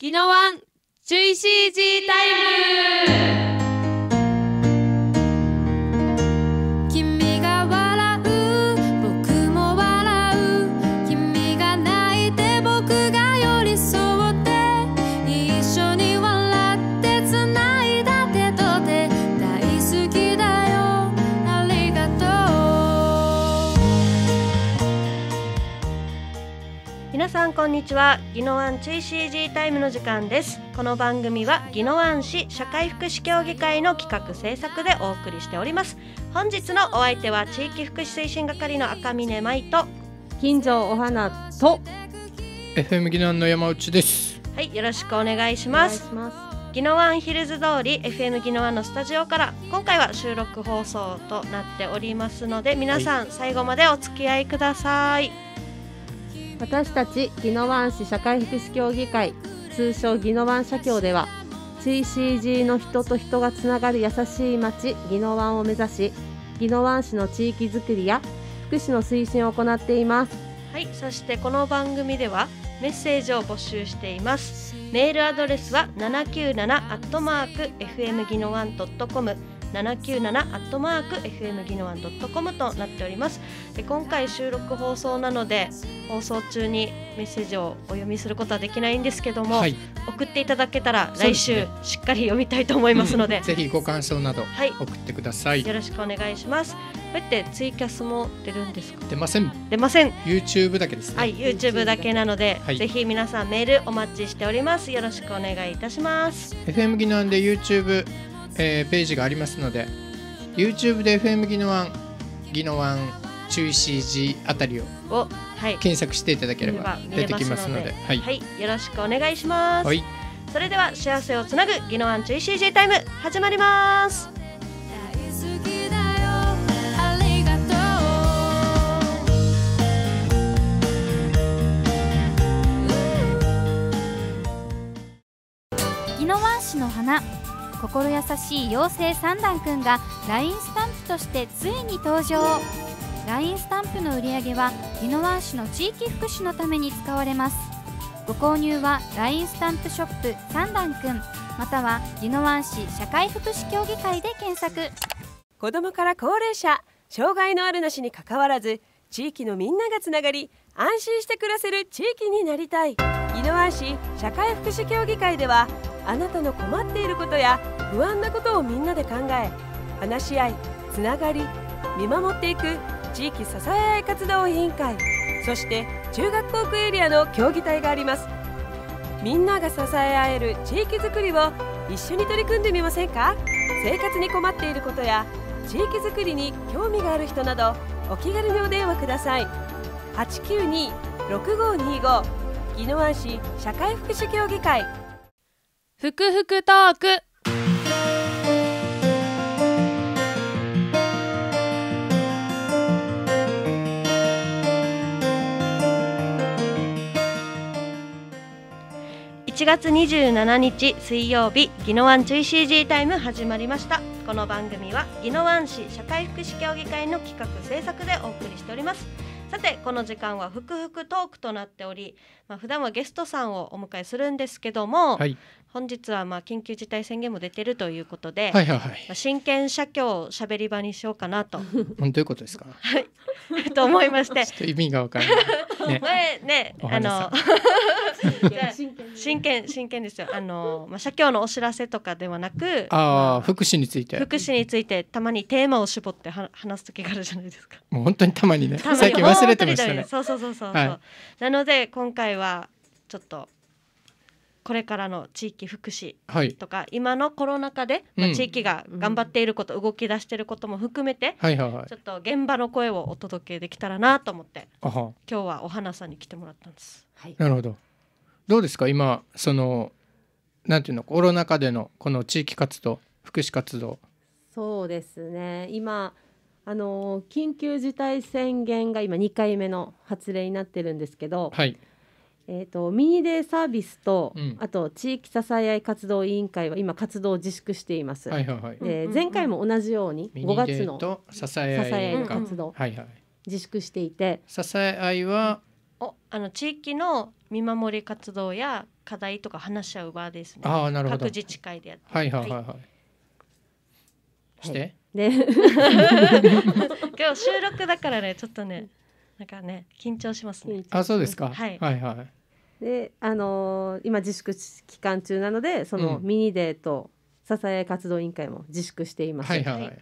ギノワン JCG タイムさんこんにちはギノワンチ CG タイムの時間ですこの番組はギノワン市社会福祉協議会の企画制作でお送りしております本日のお相手は地域福祉推進係の赤嶺舞と金城お花と FM ギノワンの山内ですはいよろしくお願いしますギノワンヒルズ通り FM ギノワンのスタジオから今回は収録放送となっておりますので皆さん最後までお付き合いください私たち宜野湾市社会福祉協議会通称宜野湾社協では TCG の人と人がつながる優しい街宜野湾を目指し宜野湾市の地域づくりや福祉の推進を行っていますはいそしてこの番組ではメッセージを募集していますメールアドレスは797 FM ギノワンドットコム 797-FM ギノワン .com となっておりますで今回収録放送なので放送中にメッセージをお読みすることはできないんですけども、はい、送っていただけたら来週しっかり読みたいと思いますので、ねうん、ぜひご感想など送ってください、はい、よろしくお願いしますこうやってツイキャスも出るんですか出ません出ません YouTube だけです、ね、はい YouTube だけなので、はい、ぜひ皆さんメールお待ちしておりますよろしくお願いいたします FM 技ンで YouTube えー、ページがありますので YouTube で FM 技能1技能1中 CG あたりを検索していただければ出てきますので、はい、はい、よろしくお願いします、はい、それでは幸せをつなぐ技能1中 CG タイム始まります技能1市の花心優しい妖精三段くんが LINE スタンプとしてついに登場 LINE スタンプの売り上げは宜野湾市の地域福祉のために使われますご購入は LINE スタンプショップ三段くんまたは宜野湾市社会福祉協議会で検索子どもから高齢者障害のあるなしにかかわらず地域のみんながつながり安心して暮らせる地域になりたい宜野湾市社会福祉協議会ではあなたの困っていることや不安なことをみんなで考え話し合いつながり見守っていく地域支え合い活動委員会そして中学校区エリアの協議体がありますみんなが支え合える地域づくりを一緒に取り組んでみませんか生活に困っていることや地域づくりに興味がある人などお気軽にお電話ください892-6525宜野湾市社会福祉協議会ふくふくトーク1月27日水曜日宜野湾ンチュイ CG タイム始まりましたこの番組は宜野湾市社会福祉協議会の企画制作でお送りしておりますさてこの時間はふくふくトークとなっており、まあ普段はゲストさんをお迎えするんですけども、はい本日はまあ緊急事態宣言も出てるということで、はいはいはい、真剣写協をしゃべり場にしようかなと。どういうことですか。はい、と思いまして。ちょっと意味がわからない。ね、前ね、あの 真剣真剣ですよ。あのまあ社協のお知らせとかではなく、あ、あ福祉について。福祉についてたまにテーマを絞っては 話す時があるじゃないですか。もう本当にたまにね。最近忘れてましたね。そうそうそうそうそう、はい、なので今回はちょっと。これからの地域福祉とか、はい、今のコロナ禍で、まあ、地域が頑張っていること、うん、動き出していることも含めて、はいはいはい、ちょっと現場の声をお届けできたらなと思って今日はお花さんに来てもらったんです。はい、なるほどどうですか今そのなんていうのコロナ禍でのこの地域活動福祉活動そうですね今あの緊急事態宣言が今2回目の発令になってるんですけど、はい、えーと、ミニデイサービスと、うん、あと地域支え合い活動委員会は今活動を自粛しています。はいはいはい、で前回も同じように5月の支え合い活動、はいはい、自粛していて支え合いはおあの地域の見守り活動や課題とか話し合う場ですね。あなるほど各自治会でやってはいはいはい、はい、して、で 今日収録だからねちょっとねなんかね緊張しますね。あそうですか、はい、はいはいであのー、今自粛期間中なのでそのミニデーと支え活動委員会も自粛しています。はいはい、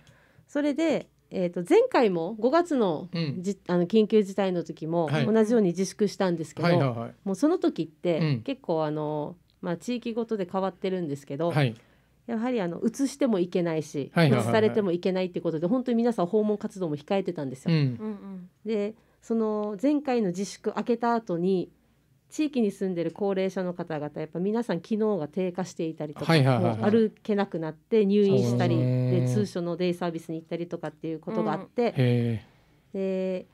それでえー、と前回も5月の,、あの緊急事態の時も同じように自粛したんですけど、もうその時って結構あの、まあ、地域ごとで変わってるんですけど、やはりあの移してもいけないし移されてもいけないっていうことで本当に皆さん訪問活動も控えてたんですよ。でその前回の自粛開けた後に地域に住んでる高齢者の方々やっぱ皆さん機能が低下していたりとか、歩けなくなって入院したりで通所のデイサービスに行ったりとかっていうことがあって、うん、で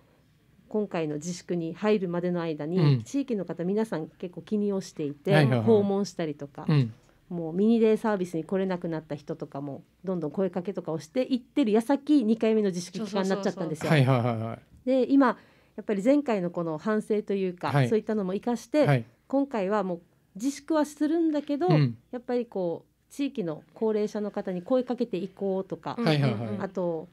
今回の自粛に入るまでの間に、地域の方皆さん結構気にをしていて、訪問したりとか、もうミニデイサービスに来れなくなった人とかもどんどん声かけとかをして行ってる矢先2回目の自粛期間になっちゃったんですよ。で今やっぱり前回のこの反省というか、はい、そういったのも生かして、はい、今回はもう自粛はするんだけど、うん、やっぱりこう地域の高齢者の方に声かけていこうとか、はいはいはい、あと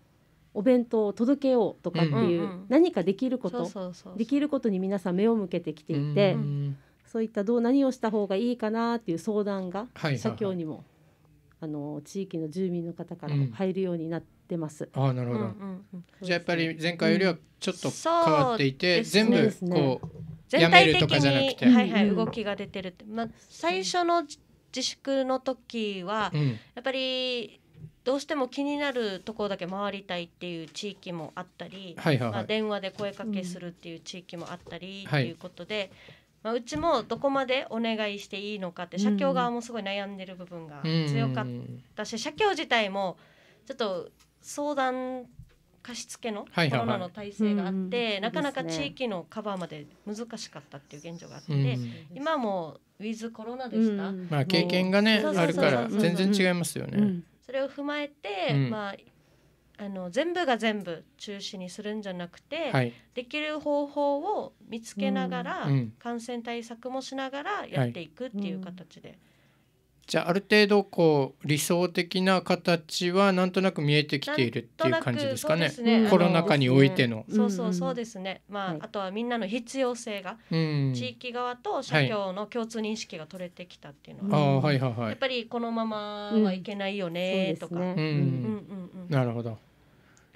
お弁当を届けようとかっていう、うん、何かできることできることに皆さん目を向けてきていて、うん、そういったどう何をした方がいいかなっていう相談が、はいはいはい、社協にもあの地域の住民の方からも入るようになってます。うん、あなるほど、うんうんうじゃやっぱり前回よりはちょっと変わっていて、うんね、全部こう全体的にはいはい、動きが出てるって、まあ、最初の自粛の時は、やっぱりどうしても気になるところだけ回りたいっていう地域もあったり、はいはいはい、まあ、電話で声かけするっていう地域もあったりっていうことで、はいまあ、うちもどこまでお願いしていいのかって社協側もすごい悩んでる部分が強かったし、社協自体もちょっと相談貸付のコロナの体制があって、なかなか地域のカバーまで難しかったっていう現状があって、今もウィズコロナでした、まあ、経験がねあるから全然違いますよね。それを踏まえて、まああの全部が全部中止にするんじゃなくて、はい、できる方法を見つけながら、うん、感染対策もしながらやっていくっていう形で。はいうん、じゃあある程度こう理想的な形はなんとなく見えてきているっていう感じですかね、ね、コロナ禍においての。そう、そうそうですね、まあ、はい、あとはみんなの必要性が、地域側と社協の共通認識が取れてきたっていうのは、はいやっぱりこのままはいけないよねとか。なるほど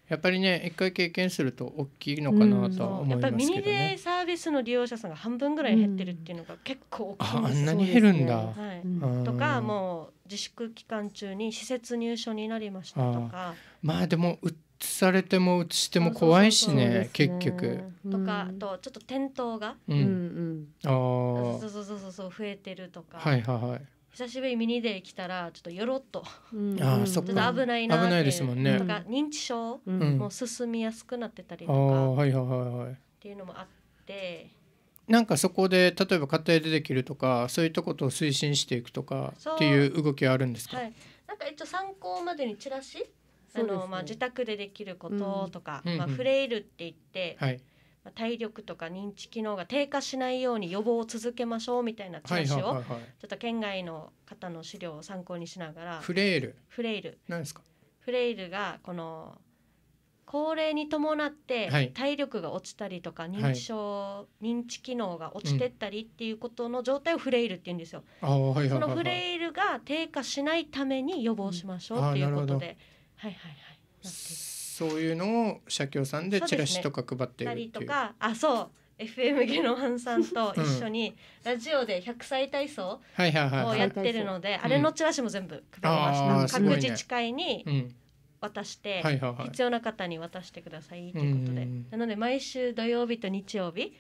やっぱりね一回経験すると大きいのかなとは思いますけど、ねうん、ミニデイサービスの利用者さんが半分ぐらい減ってるっていうのが結構大きいです、あんなに減るんだ、はいうん、とかもう自粛期間中に施設入所になりましたとかまあでもうつされてもうつしても怖いしね、結局、とかあとちょっと転倒が、うんうん、ああそうそうそうそう増えてるとかはいはいはい久しぶりミニデー来たらちょっとよろっと、うん、あちょっと危ないな危ないですもんねとか認知症も進みやすくなってたりとか、はいはいはいっていうのもあってなんかそこで例えば家庭でできるとかそういったことを推進していくとかっていう動きはあるんですか、はい、なんか一応参考までにチラシ、ね、あのまあ、自宅でできることとか、うん、まあ、フレイルって言って、はい、体力とか認知機能が低下しないように予防を続けましょうみたいなチラシを、ちょっと県外の方の資料を参考にしながらフレイルフレイル何ですかフレイルがこの高齢に伴って体力が落ちたりとか認知症、認知機能が落ちてったりっていうことの状態をフレイルって言うんですよ、そのフレイルが低下しないために予防しましょうっていうことで、はいはいはい。そういうのを社協さんでチラシとか配ってるっていう。そう、ね、あそう FM 芸能マンさんと一緒にラジオで100歳体操をやってるので、あれのチラシも全部配りました、うん、各自治会に渡して、必要な方に渡してくださいということで、なので毎週土曜日と日曜日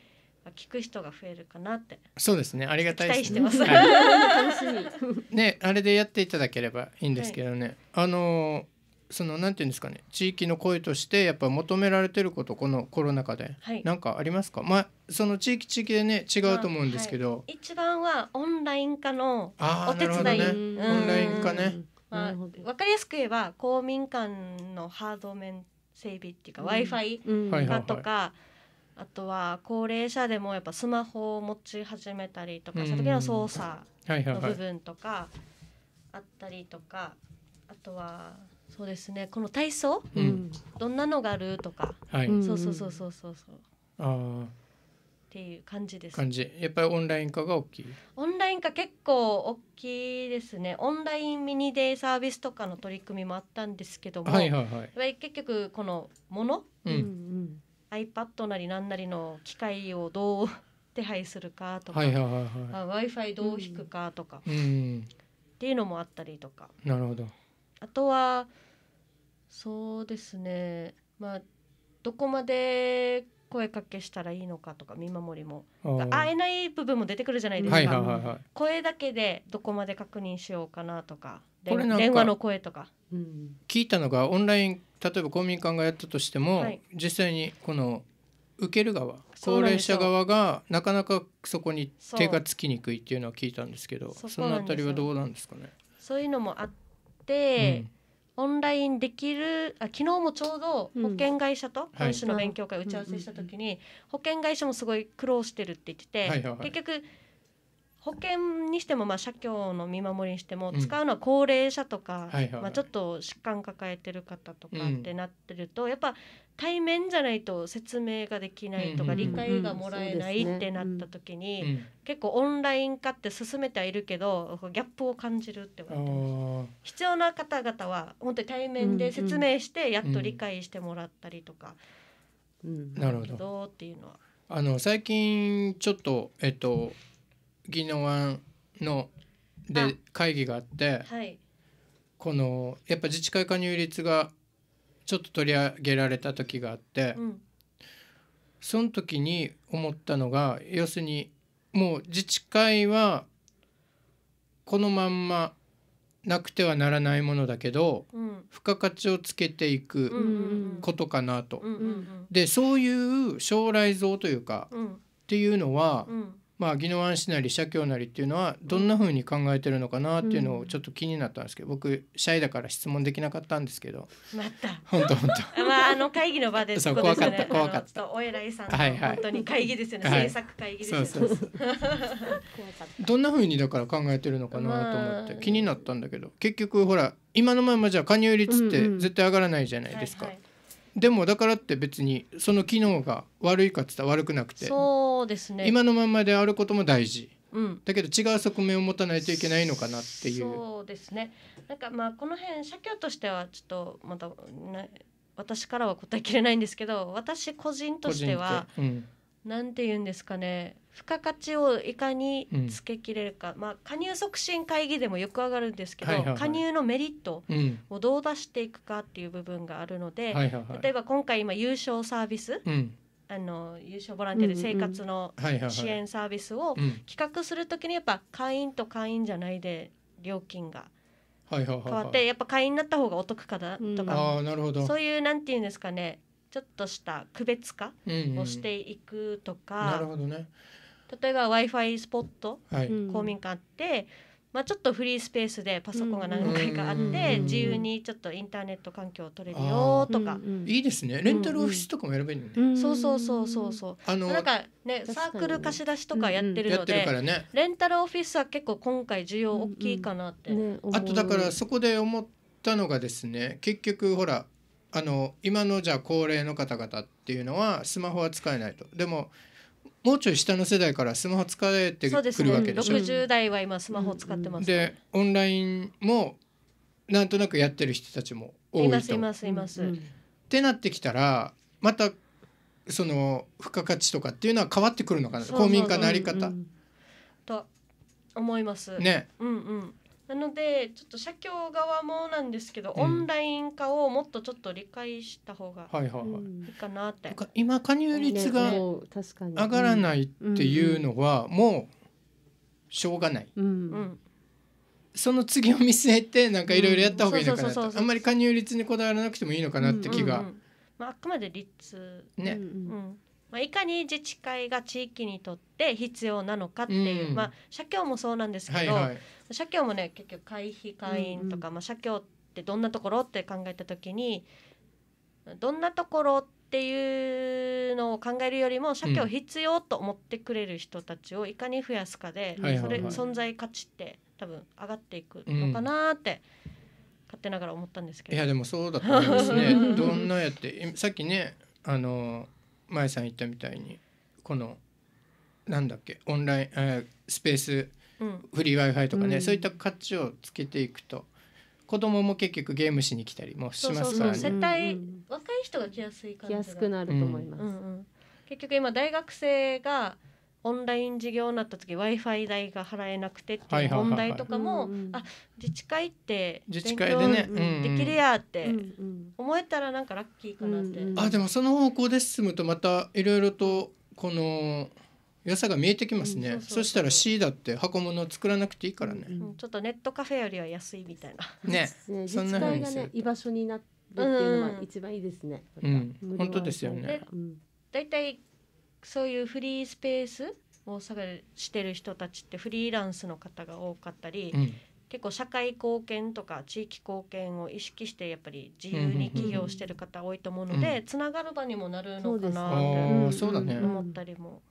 聞く人が増えるかなってそうですねありがたいですね、はい、ねあれでやっていただければいいんですけどね、はい、あのーそのなんていうんですかね地域の声としてやっぱ求められてることこのコロナ禍で何、はい、かありますか、まあ、その地域地域でね違うと思うんですけど、はい、一番はオンライン化のお手伝い、ね、オンライン化ね、まあ、分かりやすく言えば公民館のハード面整備っていうか w i f i 化とか。あとは高齢者でもやっぱスマホを持ち始めたりとかその時の操作の部分とかあったりとかあとはそうですねこの体操、うん、どんなのがあるとか、はい、そうそうそうそうそうそうあっていう感じです感じやっぱりオンライン化が大きいオンライン化結構大きいですねオンラインミニデイサービスとかの取り組みもあったんですけども、はいはいはい、結局このもの、うん、iPad なり何なりの機械をどう手配するかとか、はいはいはいはい、w i f i どう引くかとか、うん、っていうのもあったりとか。なるほどあとはそうですねまあどこまで声かけしたらいいのかとか見守りも会えない部分も出てくるじゃないですか、はいはいはいはい、声だけでどこまで確認しようかなとかこれなか電話の声とか、うん、聞いたのがオンライン例えば公民館がやったとしても、はい、実際にこの受ける側高齢者側がなかなかそこに手がつきにくいっていうのは聞いたんですけどそのあたりはどうなんですかねそういうのもあって、うんオンラインできるあ昨日もちょうど保険会社と今週の勉強会打ち合わせした時に、保険会社もすごい苦労してるって言ってて、結局保険にしても、まあ、社協の見守りにしても、使うのは高齢者とか、まあ、ちょっと疾患抱えてる方とかってなってると、やっぱ対面じゃないと説明ができないとか、理解がもらえないってなった時に、結構オンライン化って進めてはいるけどギャップを感じるって思ってます必要な方々は本当に対面で説明してやっと理解してもらったりとか、うんなるほどっていうのは。あの最近ちょっとえっと、宜野湾ので会議があって、はい、このやっぱ自治会加入率がちょっと取り上げられた時があって、うん、その時に思ったのが要するにもう自治会はこのまんまなくてはならないものだけど、うん、付加価値をつけていくことかなと。でそういう将来像というか、うん、っていうのは、うんまあ、宜野湾市なり社協なりっていうのはどんなふうに考えてるのかなっていうのをちょっと気になったんですけど、僕シャイだから質問できなかったんですけどまた本当本当まああの会議の場で そう怖かった怖かったお偉いさんの本当に会議ですよね、政策会議ですよねそうそうそうどんなふうにだから考えてるのかなと思って気になったんだけど結局ほら今のままじゃ加入率って絶対上がらないじゃないですか、でもだからって別にその機能が悪いかっつったら悪くなくてそうですね今のままであることも大事、うん、だけど違う側面を持たないといけないのかなっていうそうですねなんかまあこの辺社協としてはちょっとまた私からは答えきれないんですけど私個人としては、うん、んて言うんですかね付加価値をいかにつけきれるか、うん、まあ、加入促進会議でもよく上がるんですけど、はいはいはい、加入のメリットをどう出していくかっていう部分があるので、はいはいはい、例えば今回今優勝サービス、うん、あの優勝ボランティアで生活の支援サービスを企画する時にやっぱ会員と会員じゃないで料金が。変わってやっぱ会員になった方がお得かなとか、そういうなんていうんですかねちょっとした区別化をしていくとか、うんうんね、例えば w i f i スポット、はい、公民館あって、まあ、ちょっとフリースペースでパソコンが何回かあって、自由にちょっとインターネット環境を取れるよとか、いいですねレンタルオフィスとかも選べるのね、うんうん、そうそうそうそうそうあのなんかねサークル貸し出しとかやってるので、ね、レンタルオフィスは結構今回需要大きいかなって、うんうんね、あとだからそこで思ったのがですね結局ほらあの今のじゃあ高齢の方々っていうのはスマホは使えないとでももうちょい下の世代からスマホ使えてくるわけでしょそうです、ね、60代は今スマホ使ってます、ね、でオンラインもなんとなくやってる人たちも多いといますいますいます、ってなってきたらまたその付加価値とかっていうのは変わってくるのかな公民化のあり方、うんうん、と思いますね、うんうんなのでちょっと社協側もなんですけど、うんオンライン化をもっとちょっと理解した方がいはいはい、いかなって今加入率が上がらないっていうのはもうしょうがないうん、うんその次を見据えてなんかいろいろやった方がいいのかなとあんまり加入率にこだわらなくてもいいのかなって気うがんうんまあ、あくまで率ねうんうんまあ、いかに自治会が地域にとって必要なのかっていう、うんまあ、社協もそうなんですけはど、いはい社協もね結局会費会員とか、うんうん、まあ、社協ってどんなところって考えた時にどんなところっていうのを考えるよりも社協必要と思ってくれる人たちをいかに増やすかで、うん、それ、存在価値って多分上がっていくのかなって。うん勝手ながら思ったんですけどいやでもそうだと思いますね どんなやってさっきねあの前さん言ったみたいにこのなんだっけオンライン、えスペースフリー w i f i とかね、そういった価値をつけていくと。子供も結局ゲームしに来たりもしますからね。そうそうそう若い人が来やすい感じが。来やすくなると思います。うんうん、結局今大学生がオンライン授業になった時 w i f i 代が払えなくてっていう問題とかも、あ自治会って自治会でね、できるやって思えたらなんかラッキーかなって、うんうん、あでもその方向で進むとまたいろいろとこの良さが見えてきますね、そしたら C だって箱物を作らなくていいからね、ちょっとネットカフェよりは安いみたいなね ねそんなに居場所になっていうのが一番いいですね、うん本当ですよねだいたいそういうフリースペースを探してる人たちってフリーランスの方が多かったり、結構社会貢献とか地域貢献を意識してやっぱり自由に起業してる方多いと思うので、つながる場にもなるのかなって思ったりも。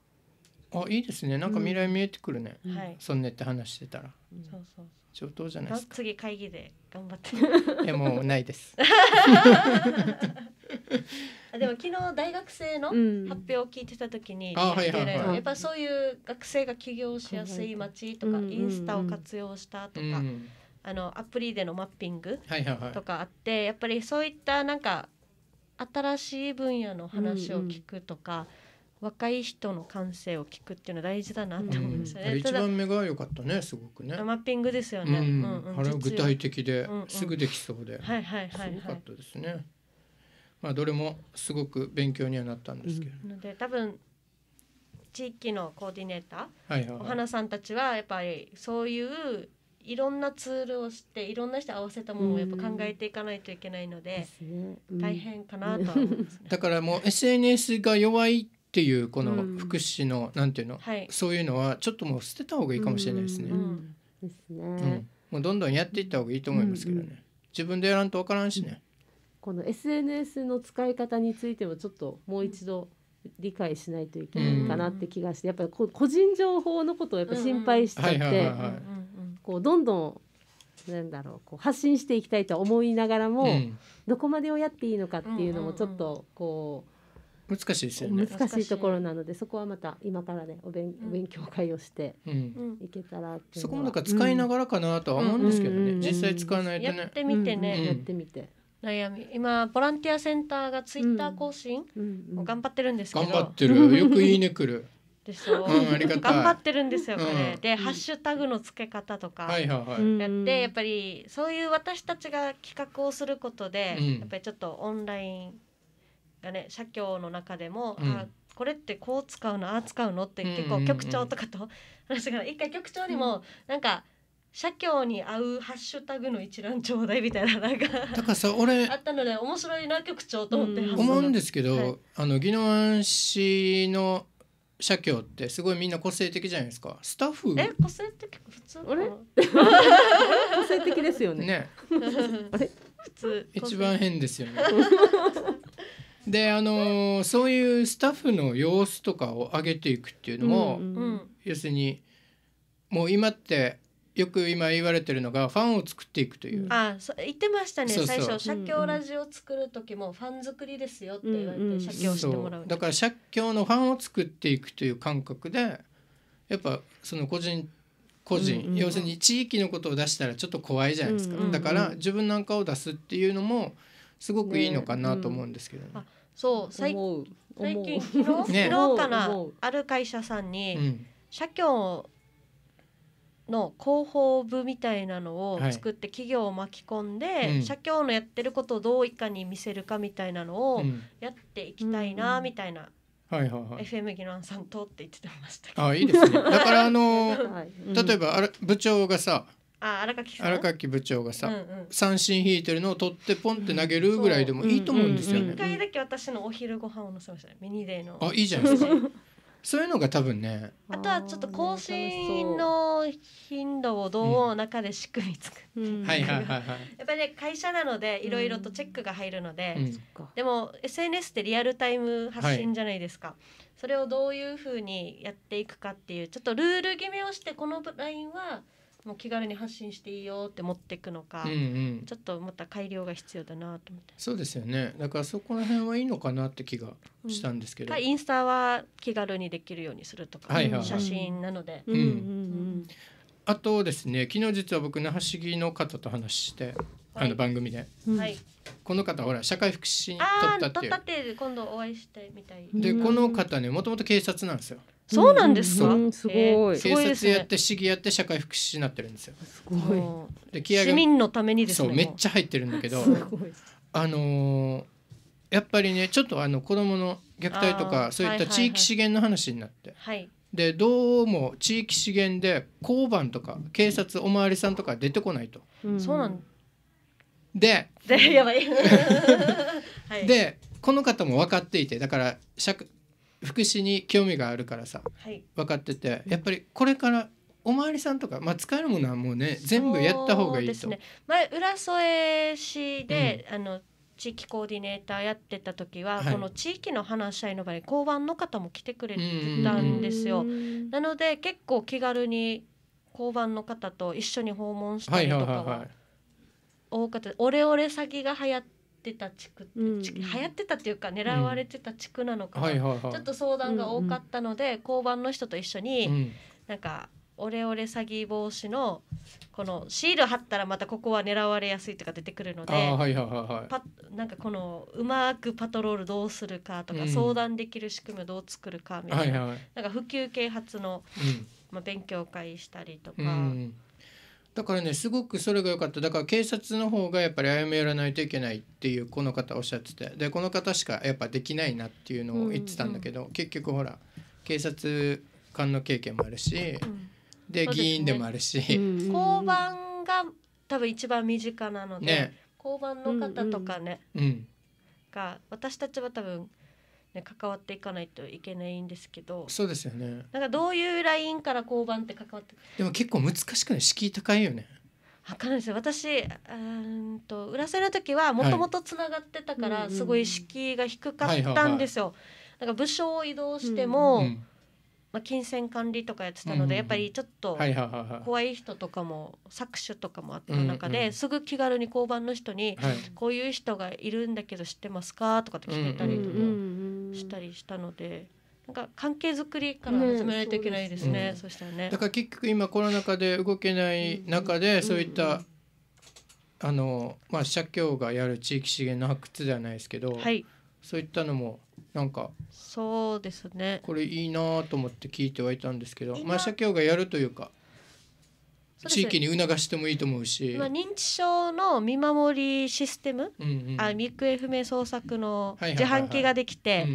あいいですねなんか未来見えてくるね、うん、そんねって話してたら、うん、そうそう上等じゃないですか次会議で頑張っていもうないです でも昨日大学生の発表を聞いてた時に、うん、やっぱそういう学生が起業しやすい街とか、インスタを活用したとか、あのアプリでのマッピングとかあって、やっぱりそういったなんか新しい分野の話を聞くとか、若い人の感性を聞くっていうのは大事だなって思いますね。うん、一番目が良かったね、すごくね。マッピングですよね。うん、うん、あれは具体的で、うんうん、すぐできそうで、はいはいはい、はい、すごかったですね。まあどれもすごく勉強にはなったんですけど。うん、ので多分地域のコーディネーター、はいはいはい、お花さんたちはやっぱりそういういろんなツールをしていろんな人合わせたものをやっぱ考えていかないといけないので、大変かなと思います、ね、だからもう SNS が弱いっていうこの福祉の、なんていうの、はい、そういうのはちょっともう捨てた方がいいかもしれないですね。ですね、もうどんどんやっていった方がいいと思いますけどね。自分でやらんと分からんしね。この SNS の使い方についてもちょっともう一度理解しないといけないかなって気がして、やっぱり個人情報のことをやっぱ心配しちゃってこうどんどんなんだろうこう発信していきたいと思いながらも、どこまでをやっていいのかっていうのもちょっとこう。難しいですよね難しいところなのでそこはまた今からねお勉,、勉強会をしていけたらそこもなんか使いながらかなとは思うんですけどね、実際使わないとねやってみてね、やってみて悩み今ボランティアセンターがツイッター更新を頑張ってるんですけど、頑張ってる よくいいねくるでしょ、う頑張ってるんですよこれ、でハッシュタグの付け方とかやってやっぱりそういう私たちが企画をすることで、やっぱりちょっとオンラインかね社協の中でも、うん、あこれってこう使うのああ使うのって結構局長とかと 話したから、一回局長にもなんか。社協に合うハッシュタグの一覧ちょうだいみたいな なんかだからさ俺あったので面白いな局長と思って、うん、思うんですけど、はい、あの宜野湾市の社協ってすごいみんな個性的じゃないですかスタッフえ個性的普通あれ 個性的ですよねねあれ普通一番変ですよねであのそういうスタッフの様子とかを上げていくっていうのも、うんうん、要するにもう今ってよく今言われてるのがファンを作っていくという。あそ言ってましたね最初写経ラジオ作る時もファン作りですよって言われてしてもらう,、だから写経のファンを作っていくという感覚でやっぱその個人個人、うんうん、要するに地域のことを出したらちょっと怖いじゃないですか、だから自分なんかを出すっていうのもすごくいいのかなと思うんですけどね。ねそう最近昨日,、昨日かな、ある会社さんに、社協の広報部みたいなのを作って企業を巻き込んで、はいうん、社協のやってることをどういかに見せるかみたいなのをやっていきたいなみたいな。はいはい FM 議論さんとって言ってましたあいいですねだからあの はい、例えばあれ部長がさあ荒垣荒垣部長がさ、うんうん、三振引いてるのを取ってポンって投げるぐらいでもいいと思うんですよね。一、回だけ私のお昼ご飯を載せましたね。ミニデーの。あいいじゃないですか。そういうのが多分ね。あとはちょっと更新の頻度をどう中で仕組み作って、うん、はいはいはいはい。やっぱり、ね、会社なのでいろいろとチェックが入るので、うん、でも SNS ってリアルタイム発信じゃないですか。はい、それをどういうふうにやっていくかっていうちょっとルール決めをしてこのラインはもう気軽に発信していいよって持っていくのか、うんうん、ちょっとまた改良が必要だなと思ってそうですよねだからそこら辺はいいのかなって気がしたんですけど、うん、インスタは気軽にできるようにするとか、はいはい、写真なので。うん、うんうん、あとですね昨日実は僕那覇市議の方と話して、はい、あの番組で、はい、この方ほら社会福祉に取ったっていう取ったって今度お会いしてみたいでこの方ねもともと警察なんですよそうなんですか、すごい警察やって市議やって社会福祉になってるんですよすごいで市民のためにですねそうめっちゃ入ってるんだけどあのー、やっぱりねちょっとあの子どもの虐待とかそういった地域資源の話になって、はいはいはい、でどうも地域資源で交番とか警察おまわりさんとか出てこないと。うん、そうなんでで はい、この方も分かっていてだから福祉に興味があるからさ、はい、分かっててやっぱりこれからお巡りさんとか、まあ、使えるものはもうね全部やった方がいいと。ね、前浦添市で、うん、あの地域コーディネーターやってた時は、はい、この地域の話し合いの場に交番の方も来てくれたんですよ。なので結構気軽に交番の方と一緒に訪問したりとかは多かった、はいはいはいはい、オレオレ詐欺が流行っってた地区、うん、流行ってたっていうか狙われてた地区なのかな、はいはいはい、ちょっと相談が多かったので、うんうん、交番の人と一緒に、うん、なんかオレオレ詐欺防止のこのシール貼ったらまたここは狙われやすいとか出てくるので、はいはい、なんかこのうまくパトロールどうするかとか、うん、相談できる仕組みをどう作るかみたいなはいはい、なんか普及啓発の、まあ、勉強会したりとか、うん、だからねすごくそれが良かっただから警察の方がやっぱり歩み寄らないといけないっていうこの方おっしゃっててでこの方しかやっぱできないなっていうのを言ってたんだけど、うんうん、結局ほら警察官の経験もあるし、うん、で、ね、議員でもあるし。交番が多分一番身近なので、ね、交番の方とかね、うん、が私たちは多分。ね、関わっていかないといけないんですけどそうですよねなんかどういうラインから交番って関わってでも結構難しくない敷居高いよね分かるんです私うんと浦添の時はもともとつながってたから、すごい敷居が低かったんですよ、なんか部署を移動しても、うんうん、まあ、金銭管理とかやってたので、うんうん、やっぱりちょっと怖い人とかも搾取とかもあった中で、うんうん、すぐ気軽に交番の人に、はい、こういう人がいるんだけど知ってますか?」とかって聞けたりとか。うんうんうんしたりしたので。なんか関係づくりから始めないといけないですね。うん、そしたらね。だから結局今コロナ禍で動けない中でそういった、あのまあ社協がやる地域資源の発掘ではないですけど、はい、そういったのもなんかそうですね。これいいなと思って聞いてはいたんですけど、まあ社協がやるというか。地域に促してもいいと思うし、まあ、認知症の見守りシステム、うんうん、あ行方不明捜索の自販機ができて、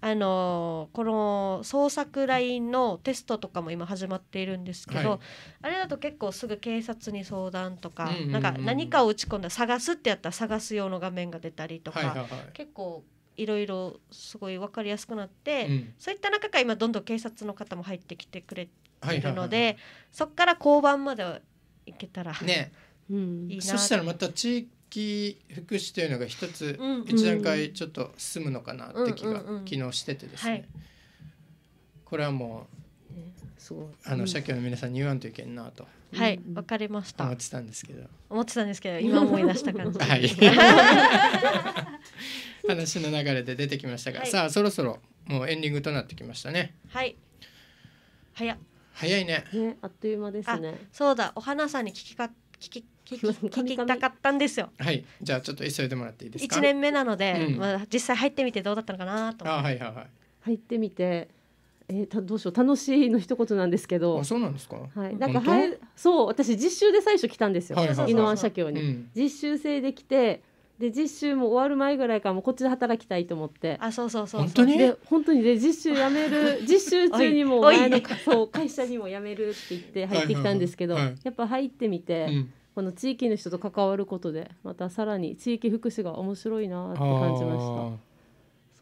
あのこの捜索ラインのテストとかも今始まっているんですけど、はい、あれだと結構すぐ警察に相談とか,、なんか何かを打ち込んだ探すってやったら探す用の画面が出たりとか、結構いろいろすごい分かりやすくなって、うん、そういった中から今どんどん警察の方も入ってきてくれいるので、はいはいはい、そこから交番まで行けたら、ね、うん、いいなそしたらまた地域福祉というのが一つ、一段階ちょっと進むのかなって気が昨日しててですね、はい、これはもう、ね、あの社協の皆さんに言わんといけんなと。はい、わかりました。思ってたんですけど。思ってたんですけど、今思い出した感じ。はい。話の流れで出てきましたが、はい、さあそろそろもうエンディングとなってきましたね。はい。早っ。早いね。ね、あっという間ですね。そうだ、お花さんに聞きか、聞き、聞き、聞きたかったんですよ。はい、じゃあ、ちょっと急いでもらっていいですか。一年目なので、うん、まあ、実際入ってみて、どうだったのかなと。あ、はいはいはい。入ってみて。えー、たどうしよう楽しいの一言なんですけどあそうなんですか、はい、なんかはそう私実習で最初来たんですよ、はいはい、はい、イノワン社協に、うん、実習生で来てで実習も終わる前ぐらいからもこっちで働きたいと思ってあそうそうそう本当にで本当にで実習辞める 実習中にも前のそう会社にも辞めるって言って入ってきたんですけど、はいはいはい、やっぱ入ってみて、うん、この地域の人と関わることでまたさらに地域福祉が面白いなって感じました。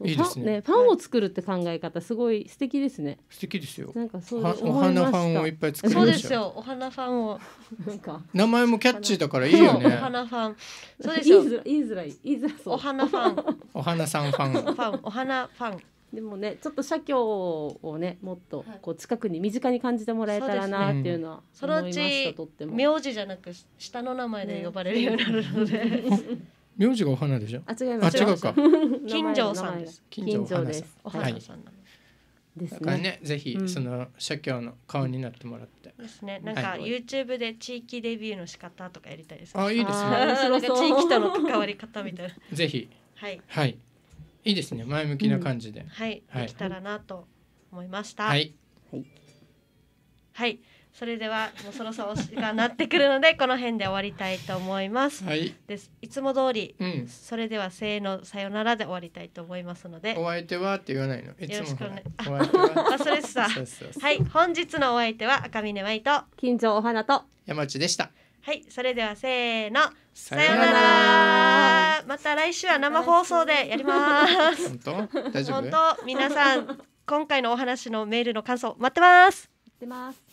いいですねねファンを作るって考え方すごい素敵ですね素敵ですよなんかそうお花ファンをいっぱい作りそうですよお花ファンをなんか名前もキャッチーだからいいよねお花ファンそうですよ言いづらい言いづらそうお花ファンお花さんファンファンお花ファンでもねちょっと社協をねもっとこう近くに身近に感じてもらえたらなっていうのは思いました、ね、とっても名字じゃなく下の名前で呼ばれるようになるので、名字がお花でしょあ違いますあ違うか 金城さんです金城花さんお花さんなんです、はい、だからねぜひその社協の顔になってもらって、ですねなんか YouTube で地域デビューの仕方とかやりたいです、あいいですねなんか地域との関わり方みたいなぜひはいはいいいですね前向きな感じで、はい、はい、できたらなと思いましたはい、はい、はいそれではもうそろそろお時間になってくるので この辺で終わりたいと思います。はい、ですいつも通り、うん、それではせーのさよならで終わりたいと思いますので。お相手はって言わないの。いよろしくお願い。します。忘れてた。はい、本日のお相手は赤嶺舞と金城お花と山内でした。はい、それではせーのさよなら。また来週は生放送でやります。本当大丈夫？本当皆さん今回のお話のメールの感想待ってます。待ってます。